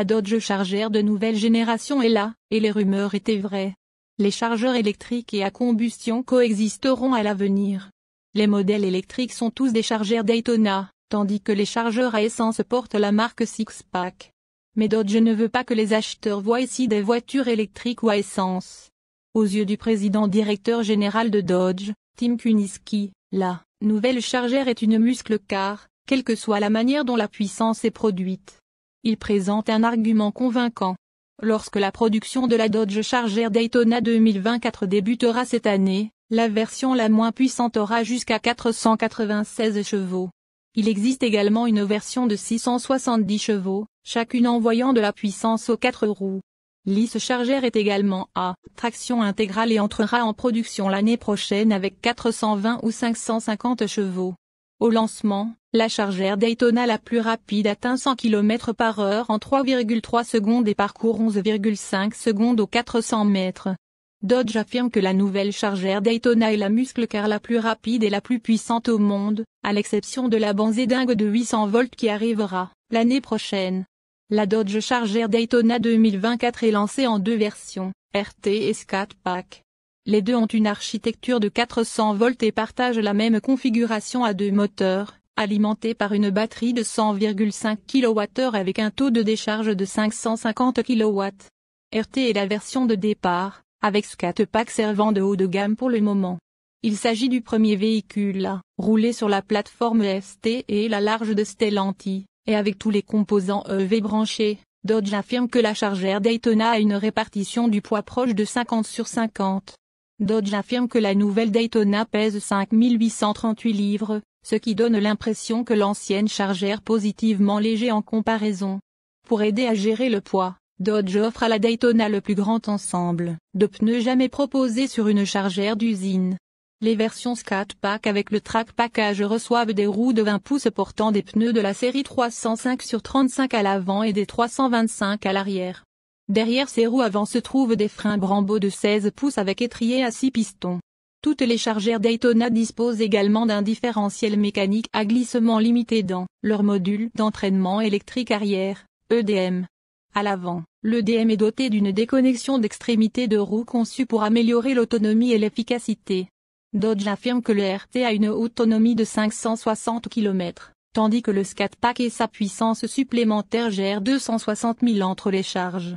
La Dodge Charger de nouvelle génération est là, et les rumeurs étaient vraies. Les chargeurs électriques et à combustion coexisteront à l'avenir. Les modèles électriques sont tous des chargeurs Daytona, tandis que les chargeurs à essence portent la marque Six-Pack. Mais Dodge ne veut pas que les acheteurs voient ici des voitures électriques ou à essence. Aux yeux du président directeur général de Dodge, Tim Kuniski, la nouvelle chargeur est une muscle car, quelle que soit la manière dont la puissance est produite, il présente un argument convaincant. Lorsque la production de la Dodge Charger Daytona 2024 débutera cette année, la version la moins puissante aura jusqu'à 496 chevaux. Il existe également une version de 670 chevaux, chacune envoyant de la puissance aux quatre roues. L'IS Charger est également à traction intégrale et entrera en production l'année prochaine avec 420 ou 550 chevaux. Au lancement, la chargère Daytona la plus rapide atteint 100 km par heure en 3,3 secondes et parcourt 11,5 secondes aux 400 mètres. Dodge affirme que la nouvelle chargère Daytona est la muscle car la plus rapide et la plus puissante au monde, à l'exception de la dingue de 800 volts qui arrivera l'année prochaine. La Dodge Charger Daytona 2024 est lancée en deux versions, RT et Scat Pack. Les deux ont une architecture de 400 volts et partagent la même configuration à deux moteurs, alimenté par une batterie de 100,5 kWh avec un taux de décharge de 550 kW. RT est la version de départ, avec ce pack servant de haut de gamme pour le moment. Il s'agit du premier véhicule à rouler sur la plateforme ST et la large de Stellanti, et avec tous les composants EV branchés, Dodge affirme que la chargère Daytona a une répartition du poids proche de 50 sur 50. Dodge affirme que la nouvelle Daytona pèse 5838 livres, ce qui donne l'impression que l'ancienne chargère positivement léger en comparaison. Pour aider à gérer le poids, Dodge offre à la Daytona le plus grand ensemble de pneus jamais proposés sur une chargère d'usine. Les versions Scat Pack avec le Track Package reçoivent des roues de 20 pouces portant des pneus de la série 305 sur 35 à l'avant et des 325 à l'arrière. Derrière ces roues avant se trouvent des freins Brembo de 16 pouces avec étrier à 6 pistons. Toutes les chargeurs Daytona disposent également d'un différentiel mécanique à glissement limité dans leur module d'entraînement électrique arrière, EDM. À l'avant, l'EDM est doté d'une déconnexion d'extrémité de roue conçue pour améliorer l'autonomie et l'efficacité. Dodge affirme que le RT a une autonomie de 560 km, tandis que le Scat Pack et sa puissance supplémentaire gèrent 260 000 entre les charges.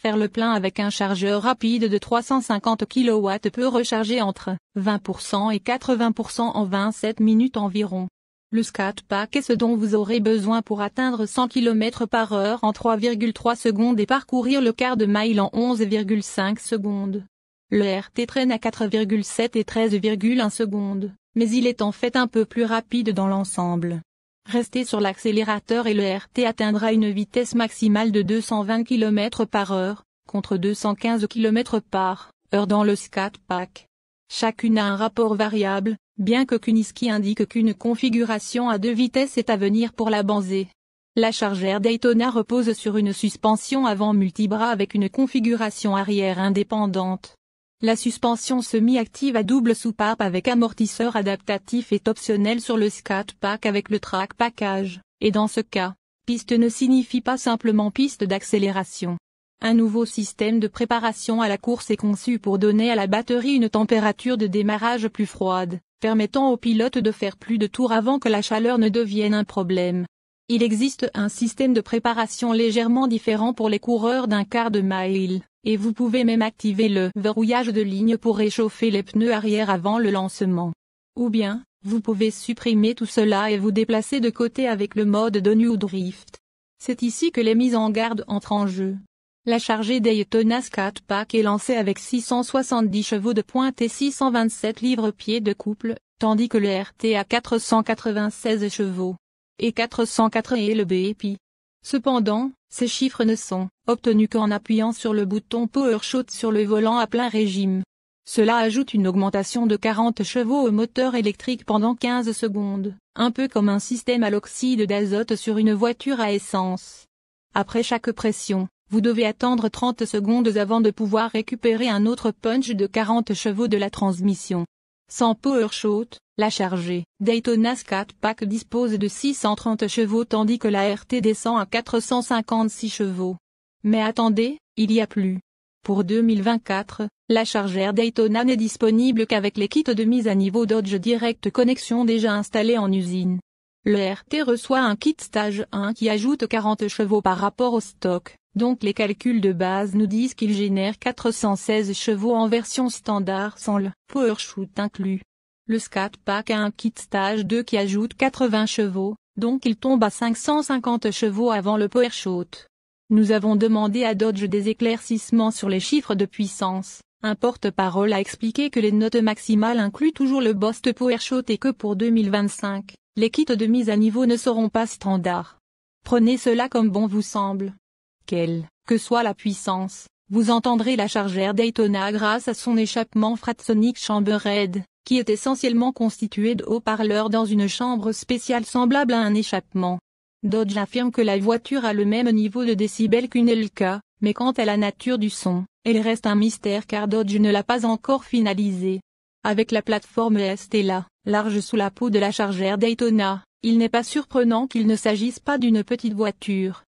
Faire le plein avec un chargeur rapide de 350 kW peut recharger entre 20% et 80% en 27 minutes environ. Le Scat Pack est ce dont vous aurez besoin pour atteindre 100 km par heure en 3,3 secondes et parcourir le quart de mile en 11,5 secondes. Le RT traîne à 4,7 et 13,1 secondes, mais il est en fait un peu plus rapide dans l'ensemble. Restez sur l'accélérateur et le RT atteindra une vitesse maximale de 220 km par heure, contre 215 km par heure dans le scat pack. Chacune a un rapport variable, bien que Kuniski indique qu'une configuration à deux vitesses est à venir pour la Banzé. La chargère Daytona repose sur une suspension avant multibras avec une configuration arrière indépendante. La suspension semi-active à double soupape avec amortisseur adaptatif est optionnelle sur le Scat Pack avec le Track Package, et dans ce cas, piste ne signifie pas simplement piste d'accélération. Un nouveau système de préparation à la course est conçu pour donner à la batterie une température de démarrage plus froide, permettant aux pilotes de faire plus de tours avant que la chaleur ne devienne un problème. Il existe un système de préparation légèrement différent pour les coureurs d'un quart de mile. Et vous pouvez même activer le verrouillage de ligne pour réchauffer les pneus arrière avant le lancement. Ou bien, vous pouvez supprimer tout cela et vous déplacer de côté avec le mode de New Drift. C'est ici que les mises en garde entrent en jeu. La chargée Daytona Scat Pack est lancée avec 670 chevaux de pointe et 627 livres-pieds de couple, tandis que le RT a 496 chevaux et 404 et le Cependant, ces chiffres ne sont obtenus qu'en appuyant sur le bouton PowerShot sur le volant à plein régime. Cela ajoute une augmentation de 40 chevaux au moteur électrique pendant 15 secondes, un peu comme un système à l'oxyde d'azote sur une voiture à essence. Après chaque pression, vous devez attendre 30 secondes avant de pouvoir récupérer un autre punch de 40 chevaux de la transmission. Sans PowerShot, la chargée Daytona Scat Pack dispose de 630 chevaux tandis que la RT descend à 456 chevaux. Mais attendez, il y a plus. Pour 2024, la chargère Daytona n'est disponible qu'avec les kits de mise à niveau Dodge Direct Connection déjà installés en usine. Le RT reçoit un kit stage 1 qui ajoute 40 chevaux par rapport au stock. Donc les calculs de base nous disent qu'il génère 416 chevaux en version standard sans le Shoot inclus. Le Scat Pack a un kit stage 2 qui ajoute 80 chevaux, donc il tombe à 550 chevaux avant le Powershoot. Nous avons demandé à Dodge des éclaircissements sur les chiffres de puissance. Un porte-parole a expliqué que les notes maximales incluent toujours le Bost Powershot et que pour 2025, les kits de mise à niveau ne seront pas standards. Prenez cela comme bon vous semble. Quelle que soit la puissance, vous entendrez la chargère Daytona grâce à son échappement Fratsonic Chamberhead, qui est essentiellement constitué de haut-parleurs dans une chambre spéciale semblable à un échappement. Dodge affirme que la voiture a le même niveau de décibels qu'une LK, mais quant à la nature du son, elle reste un mystère car Dodge ne l'a pas encore finalisée. Avec la plateforme Estella, large sous la peau de la chargère Daytona, il n'est pas surprenant qu'il ne s'agisse pas d'une petite voiture.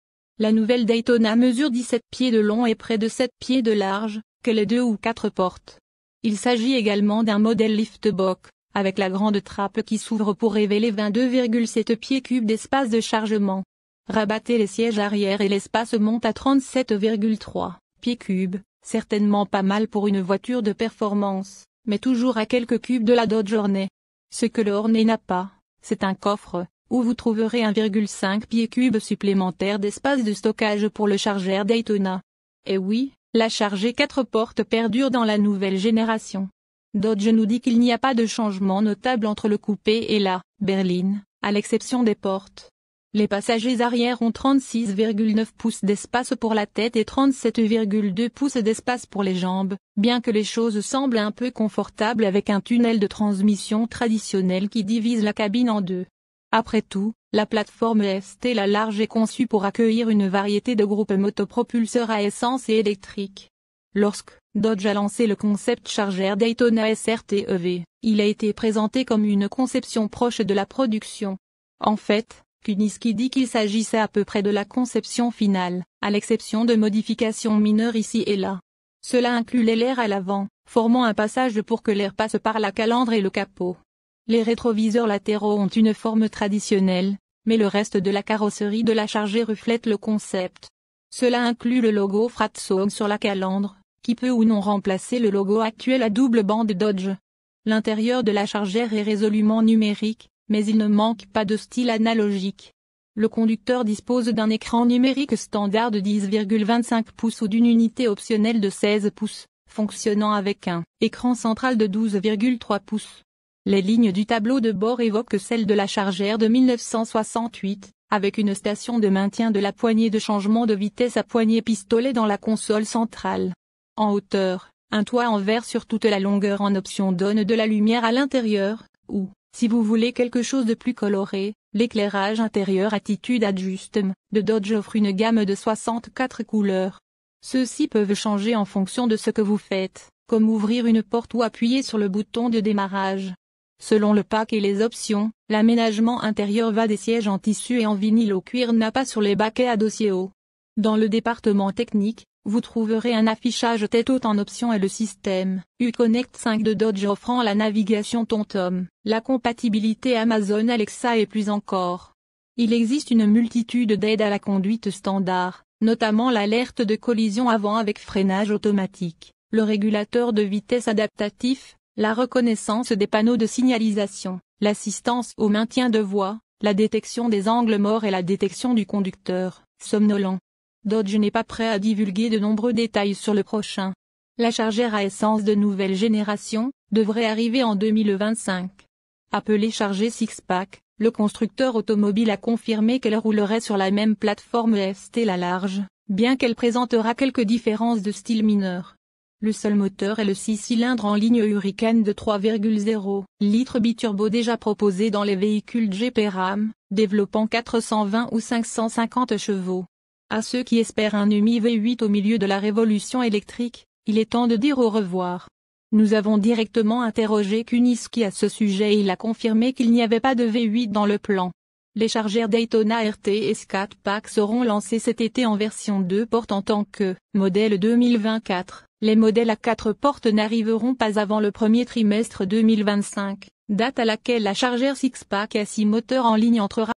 La nouvelle Daytona mesure 17 pieds de long et près de 7 pieds de large, que les deux ou quatre portes. Il s'agit également d'un modèle liftbox, avec la grande trappe qui s'ouvre pour révéler 22,7 pieds cubes d'espace de chargement. Rabattez les sièges arrière et l'espace monte à 37,3 pieds cubes, certainement pas mal pour une voiture de performance, mais toujours à quelques cubes de la Dodge Journée. Ce que le n'a pas, c'est un coffre, où vous trouverez 1,5 pieds cubes supplémentaire d'espace de stockage pour le chargeur Daytona. Et oui, la chargée 4 portes perdure dans la nouvelle génération. Dodge nous dit qu'il n'y a pas de changement notable entre le coupé et la berline, à l'exception des portes. Les passagers arrière ont 36,9 pouces d'espace pour la tête et 37,2 pouces d'espace pour les jambes, bien que les choses semblent un peu confortables avec un tunnel de transmission traditionnel qui divise la cabine en deux. Après tout, la plateforme la Large est conçue pour accueillir une variété de groupes motopropulseurs à essence et électrique. Lorsque Dodge a lancé le concept Charger Daytona SRTEV, il a été présenté comme une conception proche de la production. En fait, Kuniski dit qu'il s'agissait à peu près de la conception finale, à l'exception de modifications mineures ici et là. Cela inclut l'air à l'avant, formant un passage pour que l'air passe par la calandre et le capot. Les rétroviseurs latéraux ont une forme traditionnelle, mais le reste de la carrosserie de la chargée reflète le concept. Cela inclut le logo Fratsong sur la calandre, qui peut ou non remplacer le logo actuel à double bande Dodge. L'intérieur de la chargère est résolument numérique, mais il ne manque pas de style analogique. Le conducteur dispose d'un écran numérique standard de 10,25 pouces ou d'une unité optionnelle de 16 pouces, fonctionnant avec un écran central de 12,3 pouces. Les lignes du tableau de bord évoquent celles de la chargère de 1968, avec une station de maintien de la poignée de changement de vitesse à poignée pistolet dans la console centrale. En hauteur, un toit en verre sur toute la longueur en option donne de la lumière à l'intérieur, ou, si vous voulez quelque chose de plus coloré, l'éclairage intérieur Attitude Adjustem de Dodge offre une gamme de 64 couleurs. Ceux-ci peuvent changer en fonction de ce que vous faites, comme ouvrir une porte ou appuyer sur le bouton de démarrage. Selon le pack et les options, l'aménagement intérieur va des sièges en tissu et en vinyle au cuir n'a pas sur les baquets à dossier haut. Dans le département technique, vous trouverez un affichage tête haute en option et le système U-Connect 5 de Dodge offrant la navigation TomTom, la compatibilité Amazon Alexa et plus encore. Il existe une multitude d'aides à la conduite standard, notamment l'alerte de collision avant avec freinage automatique, le régulateur de vitesse adaptatif, la reconnaissance des panneaux de signalisation, l'assistance au maintien de voie, la détection des angles morts et la détection du conducteur, somnolent. Dodge n'est pas prêt à divulguer de nombreux détails sur le prochain. La chargère à essence de nouvelle génération devrait arriver en 2025. Appelée chargée six-pack, le constructeur automobile a confirmé qu'elle roulerait sur la même plateforme ST la large, bien qu'elle présentera quelques différences de style mineur. Le seul moteur est le 6 cylindres en ligne Hurricane de 3,0 litres biturbo déjà proposé dans les véhicules GP RAM, développant 420 ou 550 chevaux. À ceux qui espèrent un UMI V8 au milieu de la révolution électrique, il est temps de dire au revoir. Nous avons directement interrogé Kuniski à ce sujet et il a confirmé qu'il n'y avait pas de V8 dans le plan. Les chargeurs Daytona RT et Scat Pack seront lancés cet été en version 2 porte en tant que modèle 2024. Les modèles à quatre portes n'arriveront pas avant le premier trimestre 2025, date à laquelle la chargeur Six-Pack à six moteurs en ligne entrera